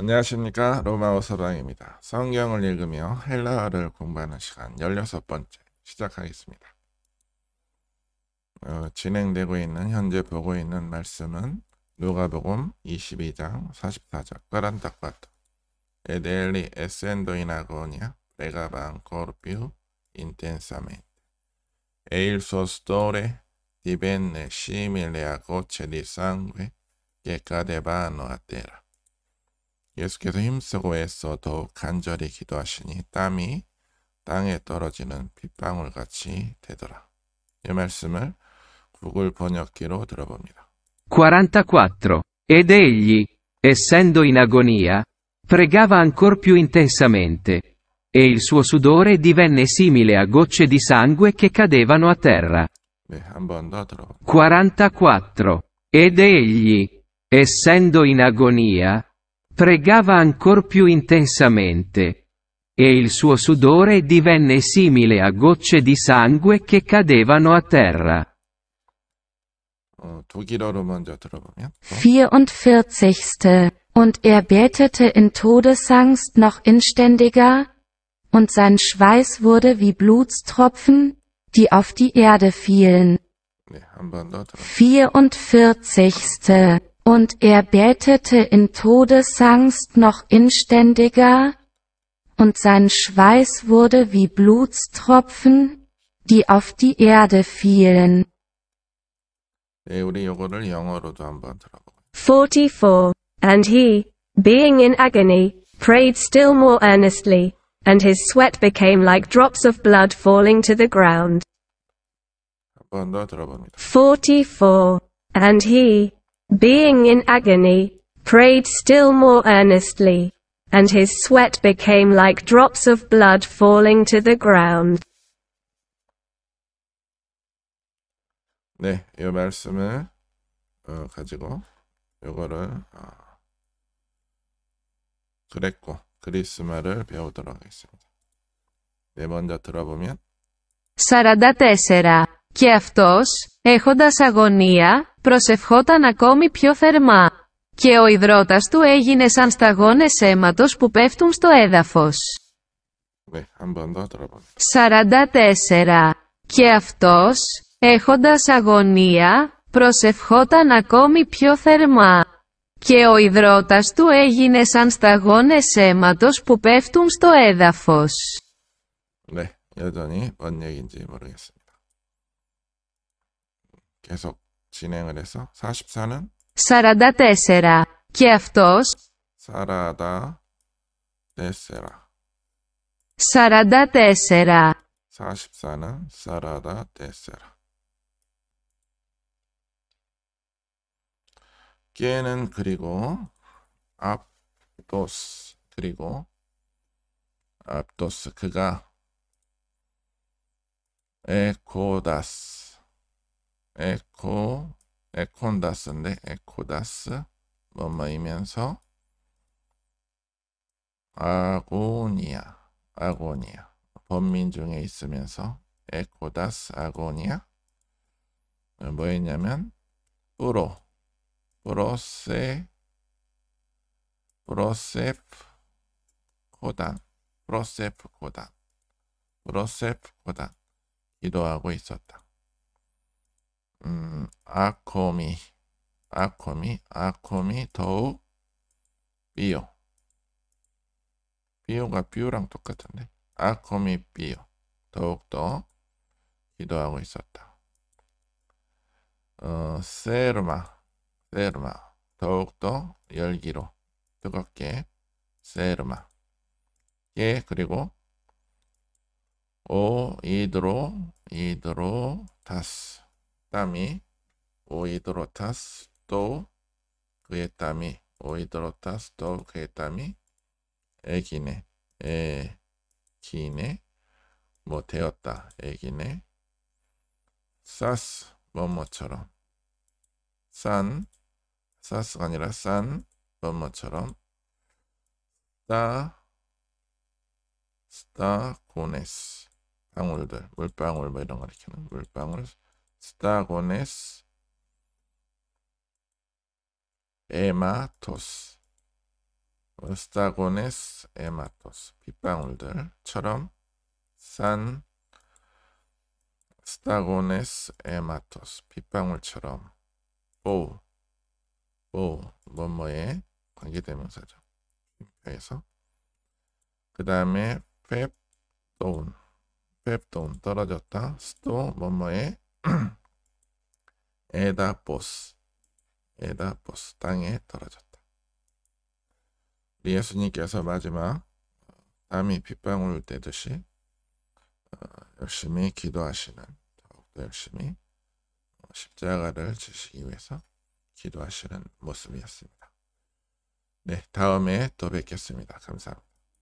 안녕하십니까 로마어 서방입니다. 성경을 읽으며 헬라어를 공부하는 시간 16번째 시작하겠습니다. 어, 진행되고 있는 현재 보고 있는 말씀은 누가복음 22장 44절 까란딱바토 에델리 에센도 이나고니아 레가반 코르피우 인텐사멘테 에일 소스토레 디벤네 시밀레아 고체 디 상괴 게카데바노 아테라 예수께서 힘쓰고 애써 더욱 간절히 기도하시니 땀이 땅에 떨어지는 빗방울 같이 되더라. 이 말씀을 구글 번역기로 들어봅니다. 44. Ed egli, essendo in agonia, pregava ancor più intensamente, e il suo sudore divenne simile a gocce di sangue che cadevano a terra. 네, 44. Ed egli, essendo in agonia, pregava ancor più intensamente. E il suo sudore divenne simile a gocce di sangue che cadevano a terra. 44. Und er betete in Todesangst noch inständiger, und sein Schweiß wurde wie Blutstropfen, die auf die Erde fielen. 44. Und er betete in Todesangst noch inständiger, und sein Schweiß wurde wie Blutstropfen, die auf die Erde fielen. 44. And he, being in agony, prayed still more earnestly, and his sweat became like drops of blood falling to the ground. 44. And he, being in agony, prayed still more earnestly, and his sweat became like drops of blood falling to the ground. 네, 이 말씀을 어, 가지고 이거를 어, 그랬고 그리스 배우도록 하겠습니다. 네 번째 들어보면 44. Και αυτός, έχοντας αγωνία, προσευχόταν ακόμη πιο θερμά. Και ο ιδρώτας του έγινε σαν σταγόνες αίματος που πέφτουν στο έδαφος. 44. Και αυτός, έχοντας αγωνία, προσευχόταν ακόμη πιο θερμά. Και ο ιδρώτας του έγινε σαν σταγόνες αίματος που πέφτουν στο έδαφος. Ναι, 여전히 뭔 얘기인지 모르겠습니다. 진행을 해서 44는 44 και αυτός 44 44 44는 44 깨는 그리고 압도스 그리고 압도스 그가 에코다스 에코 에콘다스인데 에코다스 뭐뭐이면서 아고니아 아고니아 범민 중에 있으면서 에코다스 아고니아 어, 뭐였냐면 뿌로 프로세 프로세프 코단 프로세프 코단 프로세프 코단 기도하고 있었다. 음, 아코미, 아코미, 아코미 더욱 비요 삐요가 삐요랑 똑같은데 아코미 삐요. 더욱더 기도하고 있었다. 어, 세르마, 세르마 더욱더 열기로 뜨겁게 세르마 예 그리고 오 이드로 이드로 다스 땀이 오이드로타스 또 그의 땀이 오이드로타스 또 그의 땀이 애기네 애기네 뭐 되었다 애기네 사스 뭐뭐처럼 산 사스가 아니라 산 뭐뭐처럼 따 스타고네스 방울들 물방울 뭐 이런 거 이렇게 는 물방울 stagones, 에마토스, 스타고네스 에마토스 빗방울들처럼 산 스타고네스 에마토스 빗방울처럼 오오 뭐뭐에 관계대명사죠. 그래서 그 다음에 펩돈 펩돈 떨어졌다 스토 뭐뭐에 에다 보스 에다 보스 땅에 떨어졌다. 우리 예수님께서 마지막 땀이 빗방울 때듯이 어, 열심히 기도하시는 더욱더 열심히 십자가를 지시기 위해서 기도하시는 모습이었습니다. 네, 다음에 또 뵙겠습니다. 감사합니다.